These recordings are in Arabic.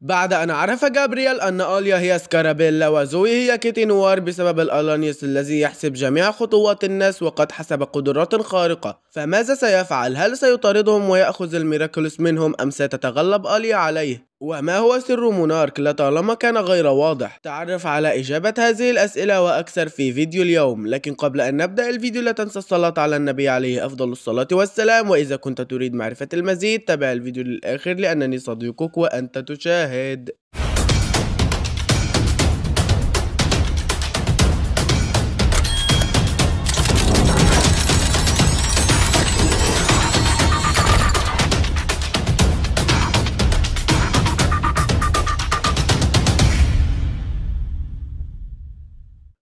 بعد أن عرف جابرييل أن أليا هي سكارابيلا وزوي هي كيتي نوار بسبب الألانيوس الذي يحسب جميع خطوات الناس وقد حسب قدرات خارقة فماذا سيفعل؟ هل سيطاردهم ويأخذ الميراكولوس منهم أم ستتغلب أليا عليه؟ وما هو سر مونارك لطالما كان غير واضح تعرف على إجابة هذه الأسئلة وأكثر في فيديو اليوم لكن قبل أن نبدأ الفيديو لا تنسى الصلاة على النبي عليه أفضل الصلاة والسلام وإذا كنت تريد معرفة المزيد تابع الفيديو للآخر لأنني صديقك وأنت تشاهد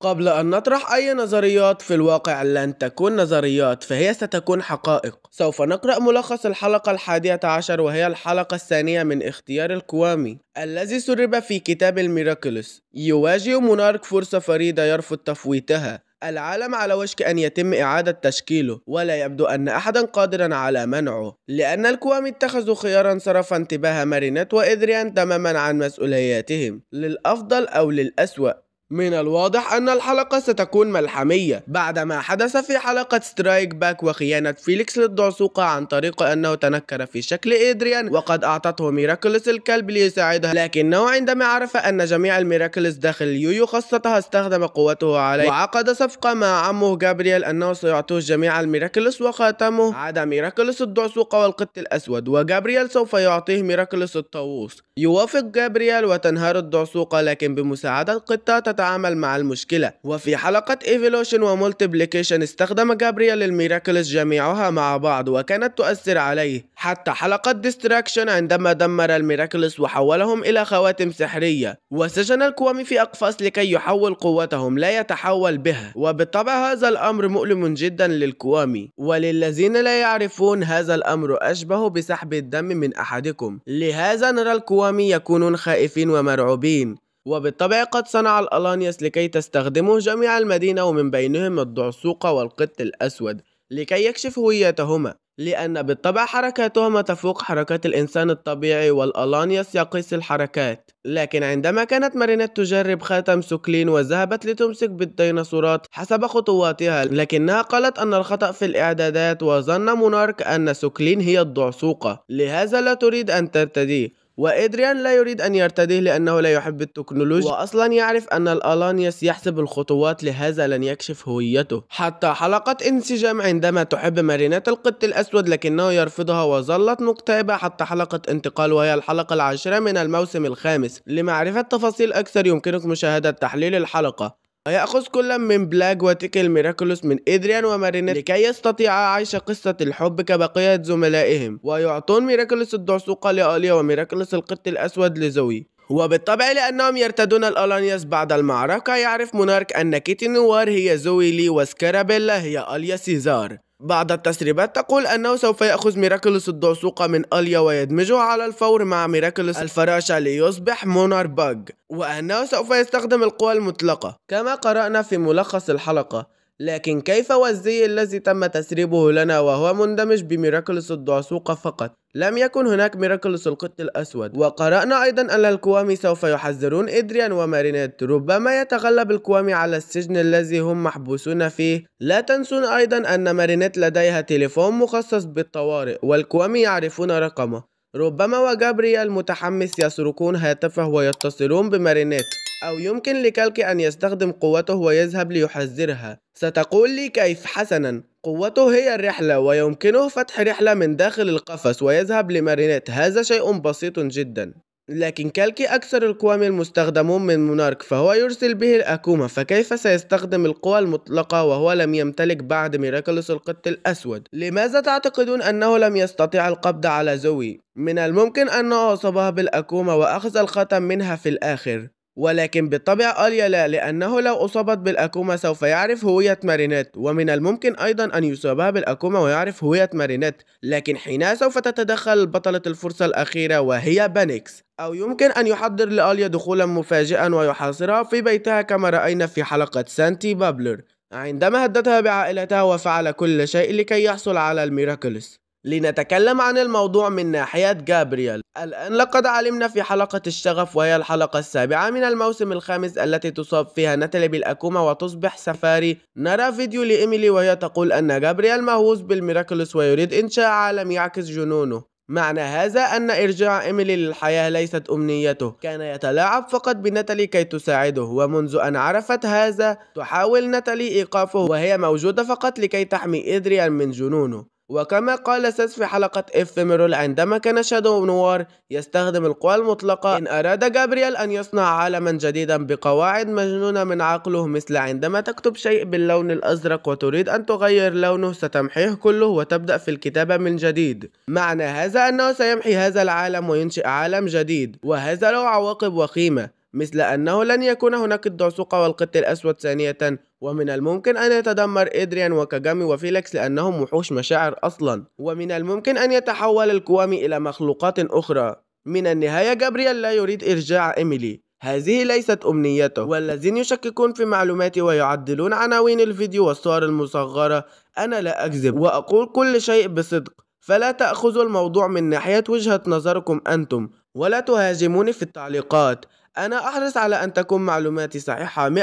قبل أن نطرح أي نظريات في الواقع لن تكون نظريات فهي ستكون حقائق سوف نقرأ ملخص الحلقة الحادية عشر وهي الحلقة الثانية من اختيار الكوامي الذي سرب في كتاب الميراكلوس يواجه مونارك فرصة فريدة يرفض تفويتها العالم على وشك أن يتم إعادة تشكيله ولا يبدو أن أحدا قادرا على منعه لأن الكوام اتخذوا خيارا صرف انتباه مارينيت وإدريان تماما عن مسؤولياتهم للأفضل أو للأسوأ من الواضح أن الحلقة ستكون ملحمية بعد ما حدث في حلقة سترايك باك وخيانة فيليكس للدعسوقة عن طريق أنه تنكر في شكل إدريان وقد أعطته ميراكلس الكلب ليساعدها لكنه عندما عرف أن جميع الميراكلس داخل يويو خاصتها استخدم قوته عليه وعقد صفقة مع عمه جابرييل أنه سيعطيه جميع الميراكلس وخاتمه عدا ميراكلس الدعسوقة والقط الأسود وجابرييل سوف يعطيه ميراكلس الطاووس يوافق جابرييل وتنهار الدعسوقة لكن بمساعدة قطة تتعامل مع المشكلة وفي حلقة ايفولوشن وملتبليكيشن استخدم جابرييل الميراكلس جميعها مع بعض وكانت تؤثر عليه حتى حلقة ديستراكشن عندما دمر الميراكلس وحولهم إلى خواتم سحرية وسجن الكوامي في أقفاص لكي يحول قوتهم لا يتحول بها وبالطبع هذا الأمر مؤلم جدا للكوامي وللذين لا يعرفون هذا الأمر أشبه بسحب الدم من أحدكم لهذا نرى الكوامي يكونون خائفين ومرعوبين وبالطبع قد صنع الألانيس لكي تستخدمه جميع المدينة ومن بينهم الدعسوقة والقط الأسود لكي يكشف هويتهما لأن بالطبع حركاتهما تفوق حركات الإنسان الطبيعي والألانيس يقيس الحركات لكن عندما كانت مارينيت تجرب خاتم سوكلين وذهبت لتمسك بالديناصورات حسب خطواتها لكنها قالت أن الخطأ في الإعدادات وظن مونارك أن سوكلين هي الدعسوقة لهذا لا تريد أن ترتديه وإدريان لا يريد أن يرتديه لأنه لا يحب التكنولوجيا وأصلا يعرف أن الألانيس يحسب الخطوات لهذا لن يكشف هويته حتى حلقة انسجام عندما تحب مارينات القط الأسود لكنه يرفضها وظلت مكتئبة حتى حلقة انتقال وهي الحلقة العاشرة من الموسم الخامس لمعرفة تفاصيل أكثر يمكنك مشاهدة تحليل الحلقة يأخذ كل من بلاك وتيكل ميراكولوس من إدريان ومارينيت لكي يستطيع عيش قصة الحب كبقية زملائهم ويعطون ميراكولوس الدعسوقة لأليا وميراكولوس القط الأسود لزوي وبالطبع لأنهم يرتدون الألانياس بعد المعركة يعرف مونارك أن كيتي نوار هي زوي لي وسكارابيلا هي أليا سيزار بعض التسريبات تقول أنه سوف يأخذ ميراكلس الدوسوقة من أليا ويدمجه على الفور مع ميراكلس الفراشة ليصبح مونار باج وأنه سوف يستخدم القوى المطلقة كما قرأنا في ملخص الحلقة لكن كيف والزي الذي تم تسريبه لنا وهو مندمج بميراكلس الدعسوقة فقط لم يكن هناك ميراكلس القط الأسود وقرأنا أيضا أن الكوامي سوف يحذرون إدريان ومارينيت ربما يتغلب الكوامي على السجن الذي هم محبوسون فيه لا تنسون أيضا أن مارينيت لديها تليفون مخصص بالطوارئ والكوامي يعرفون رقمه ربما وجابريال متحمس يسرقون هاتفه ويتصلون بمارينيت أو يمكن لكالكي أن يستخدم قوته ويذهب ليحذرها ستقول لي كيف حسنا قوته هي الرحلة ويمكنه فتح رحلة من داخل القفص ويذهب لمارينيت هذا شيء بسيط جدا لكن كالكي أكثر القوام المستخدمون من مونارك فهو يرسل به الأكوما فكيف سيستخدم القوى المطلقة وهو لم يمتلك بعد ميراكلوس القط الأسود؟ لماذا تعتقدون أنه لم يستطيع القبض على زوي؟ من الممكن أنه أصابها بالأكوما وأخذ الخاتم منها في الآخر ولكن بالطبع أليا لا لأنه لو أصابت بالأكوما سوف يعرف هوية مارينيت ومن الممكن أيضا أن يصابها بالأكوما ويعرف هوية مارينيت لكن حينها سوف تتدخل بطلة الفرصة الأخيرة وهي بانيكس أو يمكن أن يحضر لأليا دخولا مفاجئا ويحاصرها في بيتها كما رأينا في حلقة سانتي بابلر عندما هددها بعائلتها وفعل كل شيء لكي يحصل على الميراكلس لنتكلم عن الموضوع من ناحية جابرييل الآن لقد علمنا في حلقة الشغف وهي الحلقة السابعة من الموسم الخامس التي تصاب فيها ناتالي بالأكوما وتصبح سفاري نرى فيديو لإيميلي وهي تقول أن جابرييل مهووس بالميراكلوس ويريد إنشاء عالم يعكس جنونه معنى هذا أن إرجاع إيميلي للحياة ليست أمنيته كان يتلاعب فقط بنتالي كي تساعده ومنذ أن عرفت هذا تحاول ناتالي إيقافه وهي موجودة فقط لكي تحمي إدريان من جنونه وكما قال ساس في حلقة إفيميرول عندما كان شادو نوار يستخدم القوى المطلقة إن أراد جابرييل أن يصنع عالما جديدا بقواعد مجنونة من عقله مثل عندما تكتب شيء باللون الأزرق وتريد أن تغير لونه ستمحيه كله وتبدأ في الكتابة من جديد معنى هذا أنه سيمحي هذا العالم وينشئ عالم جديد وهذا له عواقب وخيمة مثل أنه لن يكون هناك الدعسوقة والقط الأسود ثانية ومن الممكن أن يتدمر إدريان وكاجامي وفيليكس لأنهم وحوش مشاعر أصلا ومن الممكن أن يتحول الكوامي إلى مخلوقات أخرى من النهاية جابرييل لا يريد إرجاع إيميلي هذه ليست أمنيته والذين يشككون في معلوماتي ويعدلون عناوين الفيديو والصور المصغرة أنا لا أكذب وأقول كل شيء بصدق فلا تأخذوا الموضوع من ناحية وجهة نظركم أنتم ولا تهاجموني في التعليقات أنا أحرص على أن تكون معلوماتي صحيحة 100%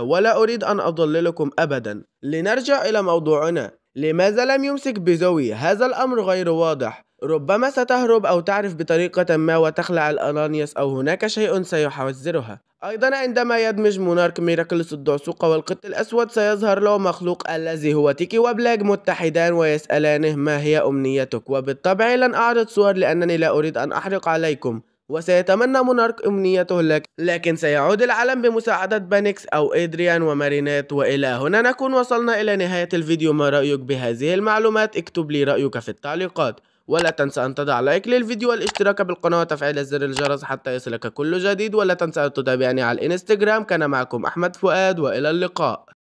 ولا أريد أن أضللكم أبدا لنرجع إلى موضوعنا لماذا لم يمسك بزوي؟ هذا الأمر غير واضح ربما ستهرب أو تعرف بطريقة ما وتخلع الأرانيس أو هناك شيء سيحذرها أيضا عندما يدمج مونارك ميراكلس الدعسوقة والقط الأسود سيظهر له مخلوق الذي هو تيكي وبلاج متحدان ويسألانه ما هي أمنيتك وبالطبع لن أعرض صور لأنني لا أريد أن أحرق عليكم وسيتمنى مونارك أمنيته لك لكن سيعود العالم بمساعدة بانكس أو إدريان ومارينات وإلى هنا نكون وصلنا إلى نهاية الفيديو ما رأيك بهذه المعلومات اكتب لي رأيك في التعليقات ولا تنسى أن تضع لايك للفيديو والاشتراك بالقناة وتفعيل زر الجرس حتى يصلك كل جديد ولا تنسى أن تتابعني على الإنستجرام كان معكم أحمد فؤاد وإلى اللقاء